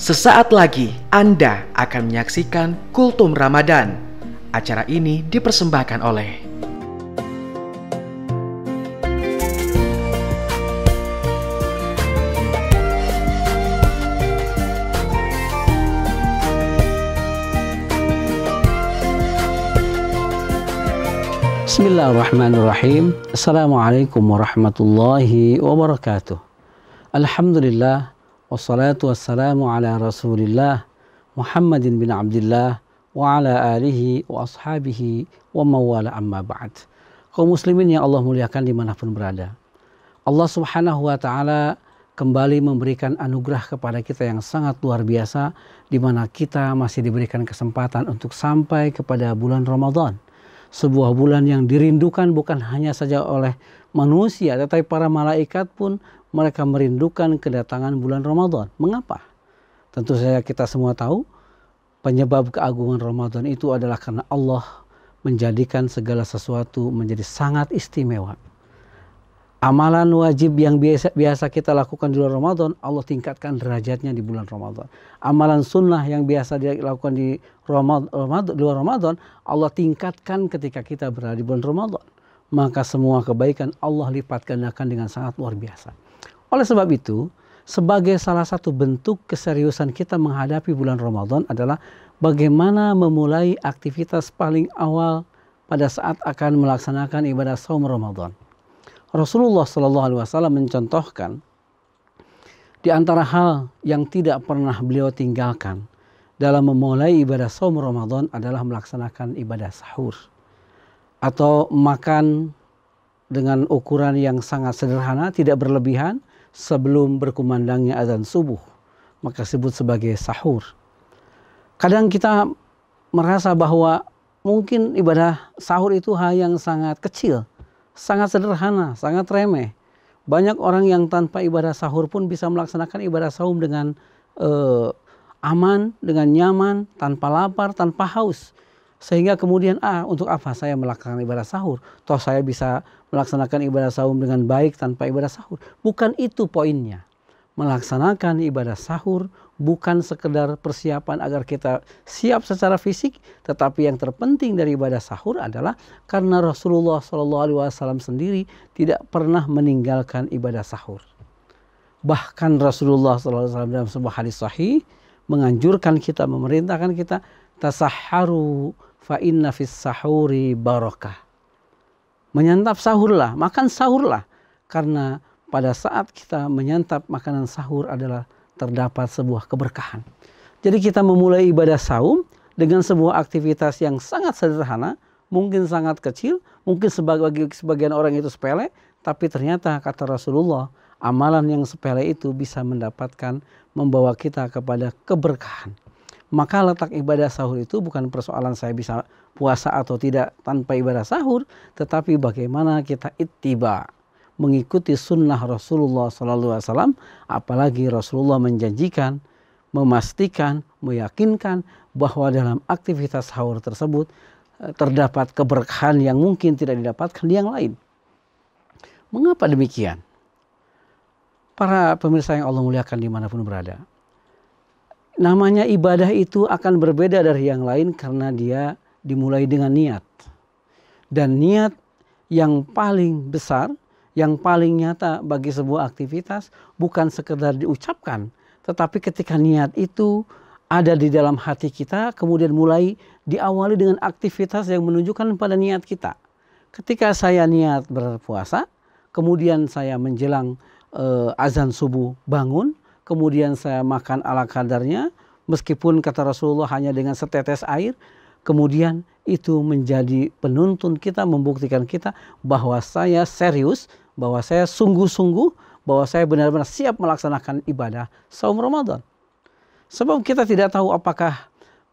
Sesaat lagi Anda akan menyaksikan Kultum Ramadan. Acara ini dipersembahkan oleh Bismillahirrahmanirrahim. Assalamualaikum warahmatullahi wabarakatuh. Alhamdulillah Wassalatu wassalamu ala rasulillah Muhammadin bin Abdullah wa ala alihi wa ashabihi wa mawala amma ba'd. Kaum muslimin yang Allah muliakan dimanapun berada. Allah subhanahu wa ta'ala kembali memberikan anugerah kepada kita yang sangat luar biasa di mana kita masih diberikan kesempatan untuk sampai kepada bulan Ramadan. Sebuah bulan yang dirindukan bukan hanya saja oleh manusia tetapi para malaikat pun mereka merindukan kedatangan bulan Ramadan. Mengapa? Tentu saja kita semua tahu penyebab keagungan Ramadan itu adalah karena Allah menjadikan segala sesuatu menjadi sangat istimewa. Amalan wajib yang biasa, biasa kita lakukan di bulan Ramadan, Allah tingkatkan derajatnya di bulan Ramadan. Amalan sunnah yang biasa dilakukan di luar Ramadan, Allah tingkatkan ketika kita berada di bulan Ramadan maka semua kebaikan Allah lipatkan gandakan dengan sangat luar biasa. Oleh sebab itu, sebagai salah satu bentuk keseriusan kita menghadapi bulan Ramadan adalah bagaimana memulai aktivitas paling awal pada saat akan melaksanakan ibadah saum Ramadan. Rasulullah Shallallahu Alaihi Wasallam mencontohkan di antara hal yang tidak pernah beliau tinggalkan dalam memulai ibadah saum Ramadan adalah melaksanakan ibadah sahur atau makan dengan ukuran yang sangat sederhana, tidak berlebihan, sebelum berkumandangnya azan subuh. Maka disebut sebagai sahur. Kadang kita merasa bahwa mungkin ibadah sahur itu hal yang sangat kecil, sangat sederhana, sangat remeh. Banyak orang yang tanpa ibadah sahur pun bisa melaksanakan ibadah sahur dengan eh, aman, dengan nyaman, tanpa lapar, tanpa haus sehingga kemudian ah untuk apa saya melaksanakan ibadah sahur toh saya bisa melaksanakan ibadah sahur dengan baik tanpa ibadah sahur bukan itu poinnya melaksanakan ibadah sahur bukan sekedar persiapan agar kita siap secara fisik tetapi yang terpenting dari ibadah sahur adalah karena Rasulullah Shallallahu alaihi wasallam sendiri tidak pernah meninggalkan ibadah sahur bahkan Rasulullah Shallallahu alaihi wasallam dalam sebuah hadis sahih menganjurkan kita memerintahkan kita tasaharu fa inna fis sahuri barakah. Menyantap sahurlah, makan sahurlah karena pada saat kita menyantap makanan sahur adalah terdapat sebuah keberkahan. Jadi kita memulai ibadah saum dengan sebuah aktivitas yang sangat sederhana, mungkin sangat kecil, mungkin sebagai sebagian orang itu sepele, tapi ternyata kata Rasulullah, amalan yang sepele itu bisa mendapatkan membawa kita kepada keberkahan maka letak ibadah sahur itu bukan persoalan saya bisa puasa atau tidak tanpa ibadah sahur, tetapi bagaimana kita ittiba mengikuti sunnah Rasulullah SAW, apalagi Rasulullah menjanjikan, memastikan, meyakinkan bahwa dalam aktivitas sahur tersebut eh, terdapat keberkahan yang mungkin tidak didapatkan di yang lain. Mengapa demikian? Para pemirsa yang Allah muliakan dimanapun berada, namanya ibadah itu akan berbeda dari yang lain karena dia dimulai dengan niat. Dan niat yang paling besar, yang paling nyata bagi sebuah aktivitas bukan sekedar diucapkan, tetapi ketika niat itu ada di dalam hati kita kemudian mulai diawali dengan aktivitas yang menunjukkan pada niat kita. Ketika saya niat berpuasa, kemudian saya menjelang e, azan subuh bangun, kemudian saya makan ala kadarnya, meskipun kata Rasulullah hanya dengan setetes air, kemudian itu menjadi penuntun kita, membuktikan kita bahwa saya serius, bahwa saya sungguh-sungguh, bahwa saya benar-benar siap melaksanakan ibadah saum Ramadan. Sebab kita tidak tahu apakah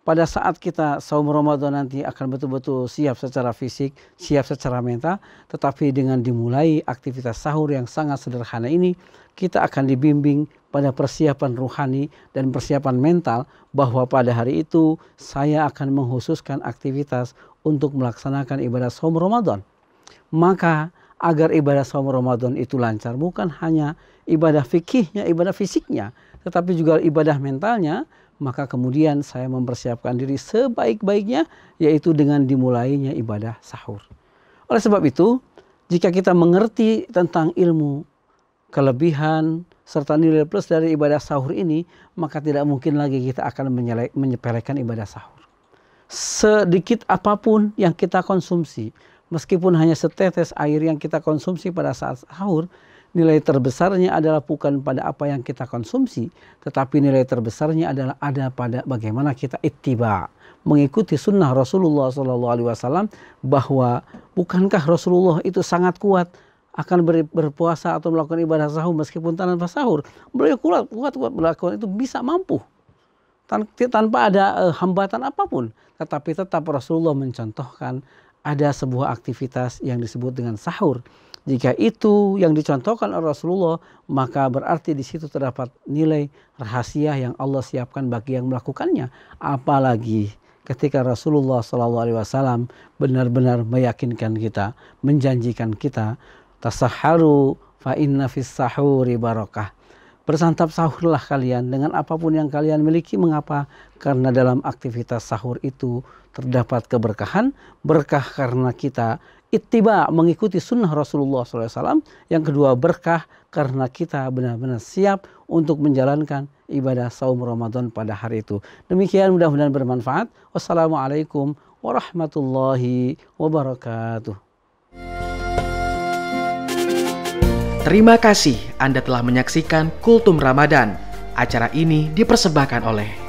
pada saat kita saum Ramadan nanti akan betul-betul siap secara fisik, siap secara mental, tetapi dengan dimulai aktivitas sahur yang sangat sederhana ini, kita akan dibimbing pada persiapan ruhani dan persiapan mental bahwa pada hari itu saya akan menghususkan aktivitas untuk melaksanakan ibadah saum Ramadan. Maka agar ibadah saum Ramadan itu lancar. Bukan hanya ibadah fikihnya, ibadah fisiknya, tetapi juga ibadah mentalnya. Maka kemudian saya mempersiapkan diri sebaik-baiknya, yaitu dengan dimulainya ibadah sahur. Oleh sebab itu, jika kita mengerti tentang ilmu, kelebihan, serta nilai plus dari ibadah sahur ini, maka tidak mungkin lagi kita akan menyepelekan ibadah sahur. Sedikit apapun yang kita konsumsi, Meskipun hanya setetes air yang kita konsumsi pada saat sahur, nilai terbesarnya adalah bukan pada apa yang kita konsumsi, tetapi nilai terbesarnya adalah ada pada bagaimana kita ittiba, mengikuti sunnah Rasulullah SAW bahwa bukankah Rasulullah itu sangat kuat akan berpuasa atau melakukan ibadah sahur meskipun tanpa sahur. Beliau kuat, kuat, kuat melakukan itu bisa mampu tanpa ada eh, hambatan apapun. Tetapi tetap Rasulullah mencontohkan ada sebuah aktivitas yang disebut dengan sahur. Jika itu yang dicontohkan oleh Rasulullah, maka berarti di situ terdapat nilai rahasia yang Allah siapkan bagi yang melakukannya. Apalagi ketika Rasulullah SAW benar-benar meyakinkan kita, menjanjikan kita, tasaharu fa inna fis sahuri barokah. Bersantap sahurlah kalian dengan apapun yang kalian miliki. Mengapa? Karena dalam aktivitas sahur itu terdapat keberkahan. Berkah karena kita ittiba mengikuti sunnah Rasulullah SAW. Yang kedua berkah karena kita benar-benar siap untuk menjalankan ibadah saum Ramadan pada hari itu. Demikian mudah-mudahan bermanfaat. Wassalamualaikum warahmatullahi wabarakatuh. Terima kasih Anda telah menyaksikan Kultum Ramadan. Acara ini dipersembahkan oleh